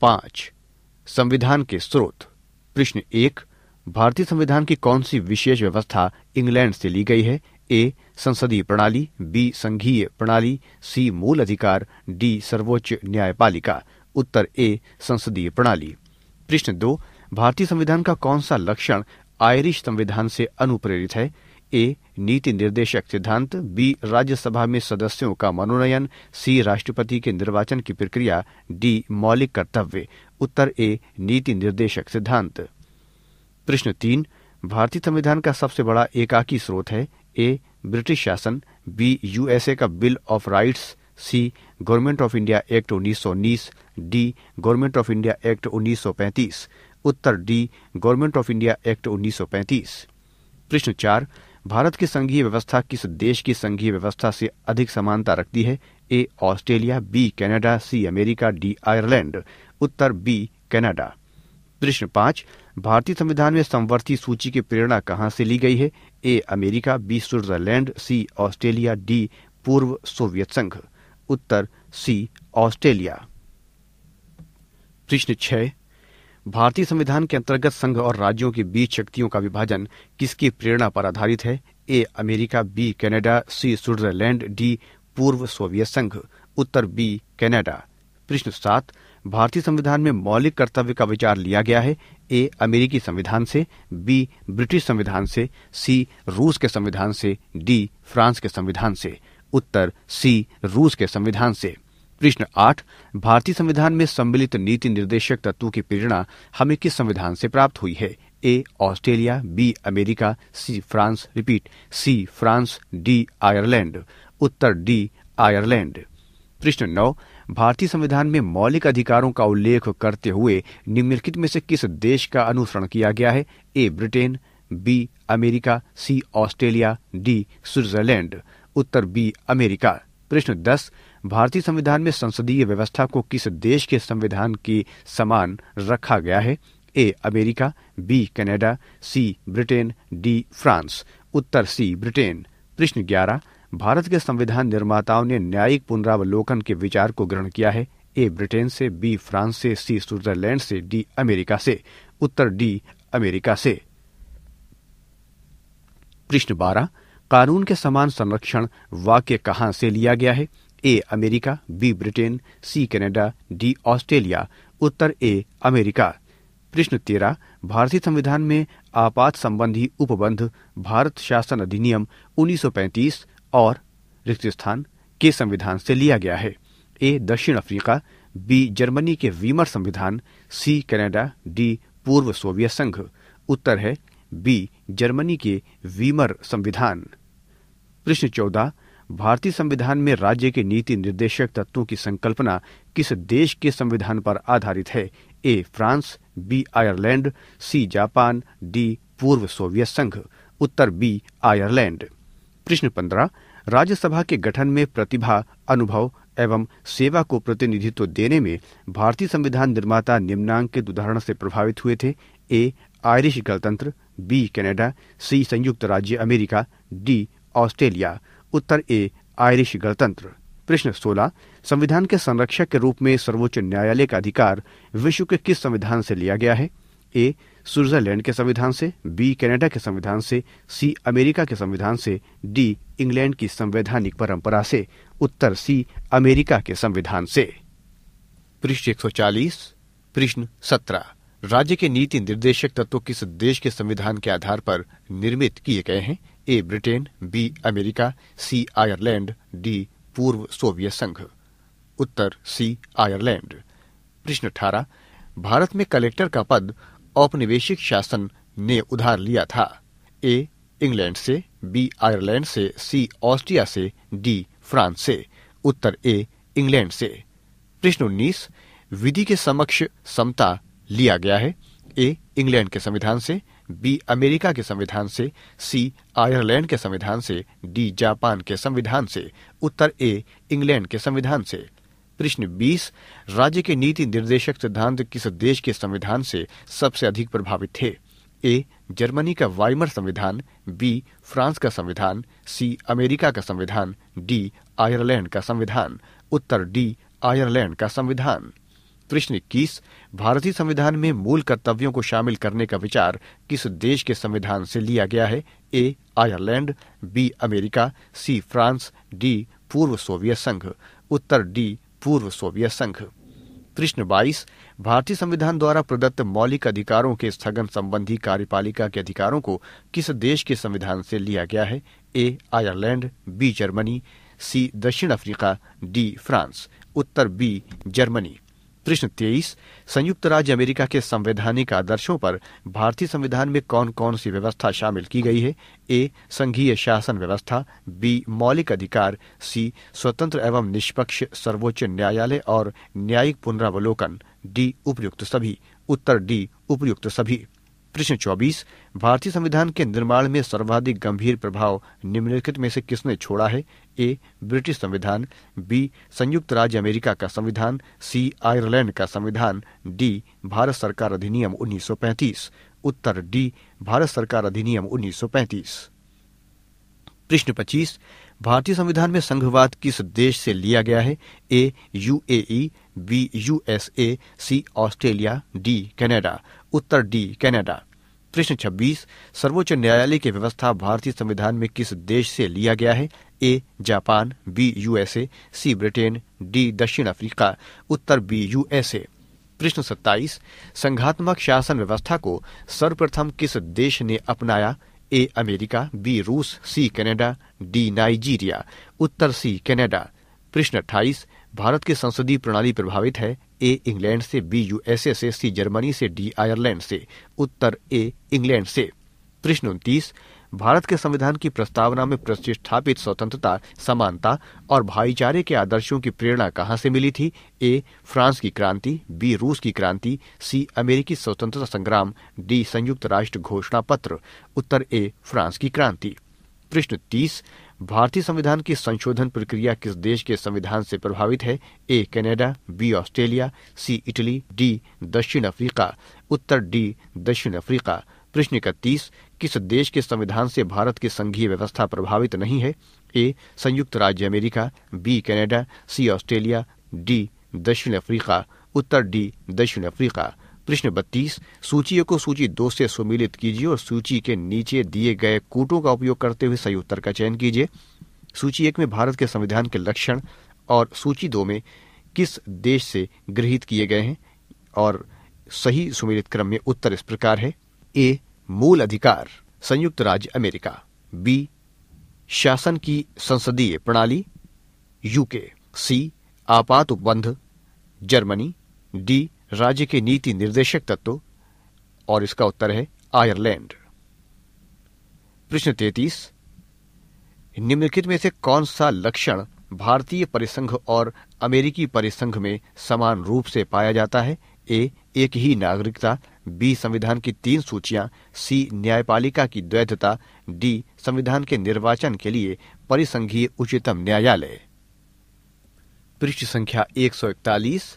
पांच संविधान के स्रोत प्रश्न एक भारतीय संविधान की कौन सी विशेष व्यवस्था इंग्लैंड से ली गई है ए संसदीय प्रणाली बी संघीय प्रणाली सी मूल अधिकार डी सर्वोच्च न्यायपालिका उत्तर ए संसदीय प्रणाली प्रश्न दो भारतीय संविधान का कौन सा लक्षण आयरिश संविधान से अनुप्रेरित है ए नीति निर्देशक सिद्धांत बी राज्यसभा में सदस्यों का मनोनयन सी राष्ट्रपति के निर्वाचन की प्रक्रिया डी मौलिक कर्तव्य उत्तर ए नीति निर्देशक सिद्धांत प्रश्न तीन भारतीय संविधान का सबसे बड़ा एकाकी स्रोत है ए ब्रिटिश शासन बी यूएसए का bill of rights C government of India act 1919 D government of India act 1935 उत्तर D government of India act 1935 प्रश्न चार भारत की संघीय व्यवस्था किस देश की संघीय व्यवस्था से अधिक समानता रखती है A Australia B Canada C America D Ireland उत्तर बी कनाडा प्रश्न पांच भारतीय संविधान में संवर्ती सूची की प्रेरणा कहां से ली गई है A America B Switzerland C Australia D पूर्व सोवियत संघ उत्तर सी ऑस्ट्रेलिया प्रश्न छह भारतीय संविधान के अंतर्गत संघ और राज्यों के बीच शक्तियों का विभाजन किसकी प्रेरणा पर आधारित है A America B Canada C Switzerland D पूर्व सोवियत संघ उत्तर बी कनाडा प्रश्न सात भारतीय संविधान में मौलिक कर्तव्य का विचार लिया गया है ए अमेरिकी संविधान से बी ब्रिटिश संविधान से सी रूस के संविधान से डी फ्रांस के संविधान से उत्तर सी रूस के संविधान से प्रश्न आठ भारतीय संविधान में सम्मिलित नीति निर्देशक तत्वों की प्रेरणा हमें किस संविधान से प्राप्त हुई है A Australia B America C France repeat C France D Ireland उत्तर डी आयरलैंड प्रश्न नौ भारतीय संविधान में मौलिक अधिकारों का उल्लेख करते हुए निम्नलिखित में से किस देश का अनुसरण किया गया है A Britain B America C Australia D Switzerland उत्तर बी अमेरिका प्रश्न दस भारतीय संविधान में संसदीय व्यवस्था को किस देश के संविधान के समान रखा गया है A America B Canada C Britain D France उत्तर सी ब्रिटेन प्रश्न ग्यारह भारत के संविधान निर्माताओं ने न्यायिक पुनरावलोकन के विचार को ग्रहण किया है ए ब्रिटेन से बी फ्रांस से सी स्विट्जरलैंड से डी अमेरिका से उत्तर डी अमेरिका से प्रश्न बारह कानून के समान संरक्षण वाक्य कहाँ से लिया गया है A America B Britain C Canada D Australia उत्तर ए अमेरिका प्रश्न तेरह भारतीय संविधान में आपात संबंधी उपबंध भारत शासन अधिनियम 1935 और रिक्त स्थान के संविधान से लिया गया है ए दक्षिण अफ्रीका बी जर्मनी के वीमर संविधान सी कनाडा डी पूर्व सोवियत संघ उत्तर है बी जर्मनी के वीमर संविधान प्रश्न चौदह भारतीय संविधान में राज्य के नीति निर्देशक तत्वों की संकल्पना किस देश के संविधान पर आधारित है A France B Ireland C Japan D पूर्व सोवियत संघ उत्तर बी आयरलैंड प्रश्न पंद्रह राज्यसभा के गठन में प्रतिभा अनुभव एवं सेवा को प्रतिनिधित्व देने में भारतीय संविधान निर्माता निम्नांकित उदाहरण से प्रभावित हुए थे ए आयरिश गणतंत्र बी कनाडा सी संयुक्त राज्य अमेरिका डी ऑस्ट्रेलिया उत्तर ए आयरिश गणतंत्र प्रश्न 16 संविधान के संरक्षक के रूप में सर्वोच्च न्यायालय का अधिकार विश्व के किस संविधान से लिया गया है ए स्विट्जरलैंड के संविधान से बी कनाडा के संविधान से सी अमेरिका के संविधान से डी इंग्लैंड की संवैधानिक परंपरा से उत्तर सी अमेरिका के संविधान से पृष्ठ 140 प्रश्न 17 राज्य के नीति निर्देशक तत्व किस देश के संविधान के आधार पर निर्मित किए गए हैं A Britain B America C Ireland D पूर्व सोवियत संघ उत्तर सी आयरलैंड प्रश्न अठारह भारत में कलेक्टर का पद औपनिवेशिक शासन ने उधार लिया था ए इंग्लैंड से बी आयरलैंड से सी ऑस्ट्रिया से डी फ्रांस से उत्तर ए इंग्लैंड से प्रश्न उन्नीस विधि के समक्ष समता लिया गया है ए इंग्लैंड के संविधान से बी अमेरिका के संविधान से सी आयरलैंड के संविधान से डी जापान के संविधान से उत्तर ए इंग्लैंड के संविधान से प्रश्न 20 राज्य के नीति निर्देशक सिद्धांत किस देश के संविधान से सबसे अधिक प्रभावित थे ए जर्मनी का वाइमर संविधान बी फ्रांस का संविधान सी अमेरिका का संविधान डी आयरलैंड का संविधान उत्तर डी आयरलैंड का संविधान प्रश्न इक्कीस भारतीय संविधान में मूल कर्तव्यों को शामिल करने का विचार किस देश के संविधान से लिया गया है A Ireland B America C France D पूर्व सोवियत संघ उत्तर डी पूर्व सोवियत संघ प्रश्न बाईस भारतीय संविधान द्वारा प्रदत्त मौलिक अधिकारों के स्थगन संबंधी कार्यपालिका के अधिकारों को किस देश के संविधान से लिया गया है A Ireland B Germany C दक्षिण अफ्रीका डी फ्रांस उत्तर बी जर्मनी प्रश्न तेईस संयुक्त राज्य अमेरिका के संवैधानिक आदर्शों पर भारतीय संविधान में कौन कौन सी व्यवस्था शामिल की गई है ए संघीय शासन व्यवस्था बी मौलिक अधिकार सी स्वतंत्र एवं निष्पक्ष सर्वोच्च न्यायालय और न्यायिक पुनरावलोकन डी उपयुक्त सभी उत्तर डी उपयुक्त सभी प्रश्न चौबीस भारतीय संविधान के निर्माण में सर्वाधिक गंभीर प्रभाव निम्नलिखित में से किसने छोड़ा है ए ब्रिटिश संविधान बी संयुक्त राज्य अमेरिका का संविधान सी आयरलैंड का संविधान डी भारत सरकार अधिनियम 1935 उत्तर डी भारत सरकार अधिनियम 1935 प्रश्न पच्चीस भारतीय संविधान में संघवाद किस देश से लिया गया है A UAE B USA C Australia D Canada उत्तर डी कनाडा प्रश्न 26 सर्वोच्च न्यायालय की व्यवस्था भारतीय संविधान में किस देश से लिया गया है A Japan B USA C Britain D दक्षिण अफ्रीका उत्तर बी यूएसए प्रश्न 27 संघात्मक शासन व्यवस्था को सर्वप्रथम किस देश ने अपनाया ए अमेरिका बी रूस सी कनाडा डी नाइजीरिया उत्तर सी कनाडा प्रश्न 28 भारत की संसदीय प्रणाली प्रभावित है ए इंग्लैंड से बी यूएसए से सी जर्मनी से डी आयरलैंड से उत्तर ए इंग्लैंड से प्रश्न उन्तीस भारत के संविधान की प्रस्तावना में प्रतिष्ठापित स्वतंत्रता समानता और भाईचारे के आदर्शों की प्रेरणा कहाँ से मिली थी ए फ्रांस की क्रांति बी रूस की क्रांति सी अमेरिकी स्वतंत्रता संग्राम डी संयुक्त राष्ट्र घोषणा पत्र उत्तर ए फ्रांस की क्रांति प्रश्न तीस भारतीय संविधान की संशोधन प्रक्रिया किस देश के संविधान से प्रभावित है A Canada B Australia C Italy D दक्षिण अफ्रीका उत्तर डी दक्षिण अफ्रीका प्रश्न इकतीस किस देश के संविधान से भारत की संघीय व्यवस्था प्रभावित नहीं है ए संयुक्त राज्य America B Canada C Australia D दक्षिण अफ्रीका उत्तर डी दक्षिण अफ्रीका प्रश्न बत्तीस सूचियों को सूची दो से सुमिलित कीजिए और सूची के नीचे दिए गए कूटों का उपयोग करते हुए सही उत्तर का चयन कीजिए सूची एक में भारत के संविधान के लक्षण और सूची दो में किस देश से गृहित किए गए हैं और सही सुमिलित क्रम में उत्तर इस प्रकार है ए मूल अधिकार संयुक्त राज्य अमेरिका बी शासन की संसदीय प्रणाली यूके सी आपात उपबंध जर्मनी डी राज्य के नीति निर्देशक तत्व और इसका उत्तर है आयरलैंड प्रश्न तैतीस निम्नलिखित में से कौन सा लक्षण भारतीय परिसंघ और अमेरिकी परिसंघ में समान रूप से पाया जाता है ए एक ही नागरिकता बी संविधान की तीन सूचियां सी न्यायपालिका की द्वैधता डी संविधान के निर्वाचन के लिए परिसंघीय उच्चतम न्यायालय पृष्ठ संख्या 141